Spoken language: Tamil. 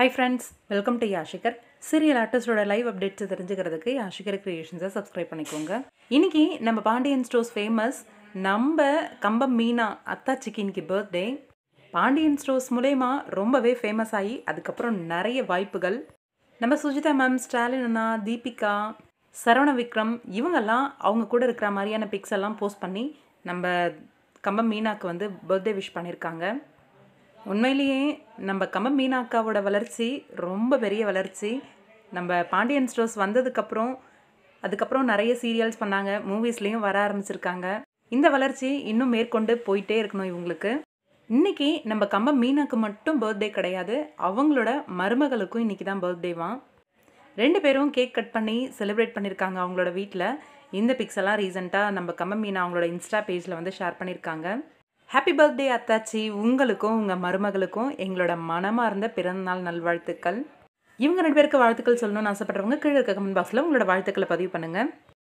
high friends welcome to Yashikar serial ஆர்டிஸ்டோட லைவ் அப்டேட்ஸை தெரிஞ்சுக்கிறதுக்கு யாஷிகர் க்ரியேஷன்ஸை சப்ஸ்கிரைப் பண்ணிக்கோங்க இன்றைக்கி நம்ம பாண்டியன் ஸ்டோர்ஸ் ஃபேமஸ் நம்ம கம்பம் மீனா அத்தா இன்னைக்கு பர்த்டே பாண்டியன் ஸ்டோர்ஸ் மூலயமா ரொம்பவே ஃபேமஸ் ஆகி அதுக்கப்புறம் நிறைய வாய்ப்புகள் நம்ம சுஜிதா மேம் ஸ்டாலின் அண்ணா தீபிகா சரவண விக்ரம் இவங்கெல்லாம் அவங்க கூட இருக்கிற மாதிரியான பிக்ஸ் எல்லாம் போஸ்ட் பண்ணி நம்ம கம்பம் மீனாக்கு வந்து பர்த்டே விஷ் பண்ணியிருக்காங்க உண்மையிலேயே நம்ம கம்ப மீனாக்காவோட வளர்ச்சி ரொம்ப பெரிய வளர்ச்சி நம்ம பாண்டியன் ஸ்டோர்ஸ் வந்ததுக்கப்புறம் அதுக்கப்புறம் நிறைய சீரியல்ஸ் பண்ணாங்க மூவிஸ்லேயும் வர ஆரம்பிச்சிருக்காங்க இந்த வளர்ச்சி இன்னும் மேற்கொண்டு போயிட்டே இருக்கணும் இவங்களுக்கு இன்றைக்கி நம்ம கம்ப மீனாக்கு மட்டும் பர்த்டே கிடையாது அவங்களோட மருமகளுக்கும் இன்றைக்கி தான் பர்த்டேவான் ரெண்டு பேரும் கேக் கட் பண்ணி செலிப்ரேட் பண்ணியிருக்காங்க அவங்களோட வீட்டில் இந்த பிக்ஸ் எல்லாம் ரீசெண்டாக நம்ம கம்ப மீனா அவங்களோட இன்ஸ்டா பேஜில் வந்து ஷேர் பண்ணியிருக்காங்க ஹாப்பி பர்த்டே அத்தாச்சி உங்களுக்கும் உங்கள் மருமகளுக்கும் எங்களோட மனமார்ந்த பிறந்தநாள் நல்வாழ்த்துக்கள் இவங்க ரெண்டு பேருக்கு வாழ்த்துக்கள் சொல்லணும்னு ஆசைப்பட்றவங்க கீழே இருக்க கமெண்ட் பாக்ஸில் உங்களோட வாழ்த்துக்களை பதிவு பண்ணுங்கள்